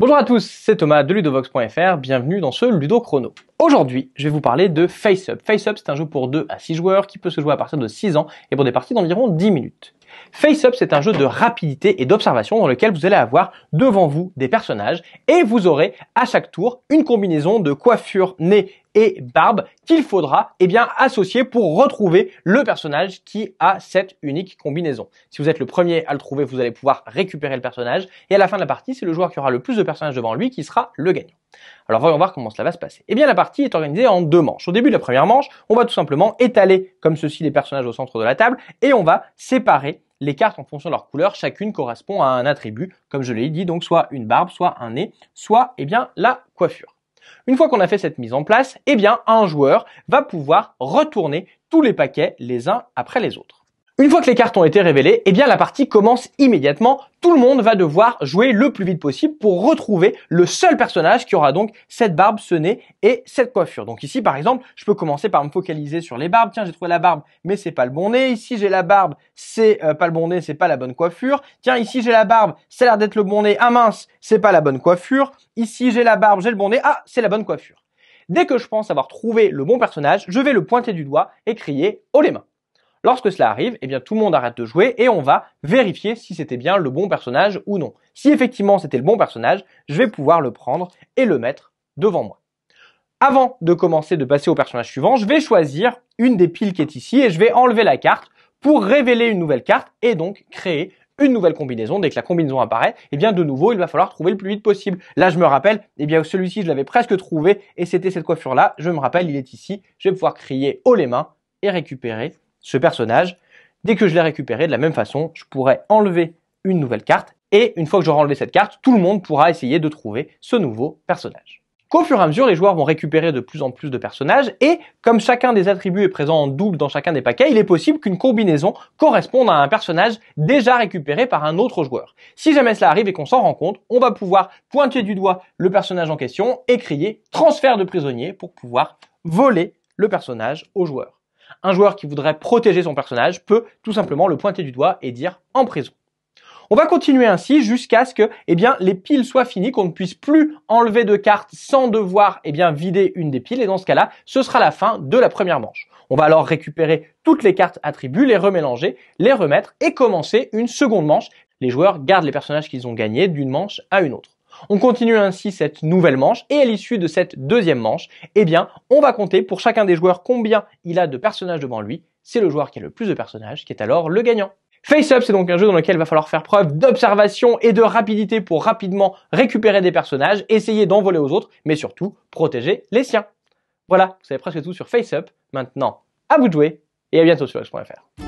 Bonjour à tous, c'est Thomas de ludovox.fr, bienvenue dans ce Ludo Chrono. Aujourd'hui, je vais vous parler de Face Up. Face Up, c'est un jeu pour 2 à 6 joueurs qui peut se jouer à partir de 6 ans et pour des parties d'environ 10 minutes. Face Up, c'est un jeu de rapidité et d'observation dans lequel vous allez avoir devant vous des personnages et vous aurez à chaque tour une combinaison de coiffure, nez et barbe qu'il faudra eh bien associer pour retrouver le personnage qui a cette unique combinaison. Si vous êtes le premier à le trouver, vous allez pouvoir récupérer le personnage et à la fin de la partie, c'est le joueur qui aura le plus de personnages devant lui qui sera le gagnant. Alors voyons voir comment cela va se passer. Eh bien la partie est organisée en deux manches. Au début de la première manche, on va tout simplement étaler comme ceci les personnages au centre de la table et on va séparer les cartes en fonction de leur couleur, chacune correspond à un attribut, comme je l'ai dit, donc soit une barbe, soit un nez, soit eh bien la coiffure. Une fois qu'on a fait cette mise en place, eh bien, un joueur va pouvoir retourner tous les paquets les uns après les autres. Une fois que les cartes ont été révélées, eh bien la partie commence immédiatement. Tout le monde va devoir jouer le plus vite possible pour retrouver le seul personnage qui aura donc cette barbe, ce nez et cette coiffure. Donc ici par exemple, je peux commencer par me focaliser sur les barbes. Tiens, j'ai trouvé la barbe, mais c'est pas le bon nez. Ici, j'ai la barbe, c'est euh, pas le bon nez, c'est pas la bonne coiffure. Tiens, ici, j'ai la barbe, c'est l'air d'être le bon nez. Ah mince, c'est pas la bonne coiffure. Ici, j'ai la barbe, j'ai le bon nez. Ah, c'est la bonne coiffure. Dès que je pense avoir trouvé le bon personnage, je vais le pointer du doigt et crier haut les mains. Lorsque cela arrive, eh bien tout le monde arrête de jouer et on va vérifier si c'était bien le bon personnage ou non. Si effectivement c'était le bon personnage, je vais pouvoir le prendre et le mettre devant moi. Avant de commencer de passer au personnage suivant, je vais choisir une des piles qui est ici et je vais enlever la carte pour révéler une nouvelle carte et donc créer une nouvelle combinaison. Dès que la combinaison apparaît, eh bien de nouveau, il va falloir trouver le plus vite possible. Là, je me rappelle, eh bien celui-ci, je l'avais presque trouvé et c'était cette coiffure-là. Je me rappelle, il est ici. Je vais pouvoir crier haut les mains et récupérer ce personnage. Dès que je l'ai récupéré, de la même façon, je pourrais enlever une nouvelle carte. Et une fois que j'aurai enlevé cette carte, tout le monde pourra essayer de trouver ce nouveau personnage. Qu'au fur et à mesure, les joueurs vont récupérer de plus en plus de personnages et comme chacun des attributs est présent en double dans chacun des paquets, il est possible qu'une combinaison corresponde à un personnage déjà récupéré par un autre joueur. Si jamais cela arrive et qu'on s'en rend compte, on va pouvoir pointer du doigt le personnage en question et crier transfert de prisonnier pour pouvoir voler le personnage au joueur. Un joueur qui voudrait protéger son personnage peut tout simplement le pointer du doigt et dire en prison. On va continuer ainsi jusqu'à ce que, eh bien, les piles soient finies, qu'on ne puisse plus enlever de cartes sans devoir, eh bien, vider une des piles. Et dans ce cas-là, ce sera la fin de la première manche. On va alors récupérer toutes les cartes attributs, les remélanger, les remettre et commencer une seconde manche. Les joueurs gardent les personnages qu'ils ont gagnés d'une manche à une autre. On continue ainsi cette nouvelle manche et à l'issue de cette deuxième manche, eh bien, on va compter pour chacun des joueurs combien il a de personnages devant lui. C'est le joueur qui a le plus de personnages qui est alors le gagnant. Face Up, c'est donc un jeu dans lequel il va falloir faire preuve d'observation et de rapidité pour rapidement récupérer des personnages, essayer d'envoler aux autres, mais surtout protéger les siens. Voilà, vous savez presque tout sur Face Up. Maintenant, à vous de jouer et à bientôt sur X.fr.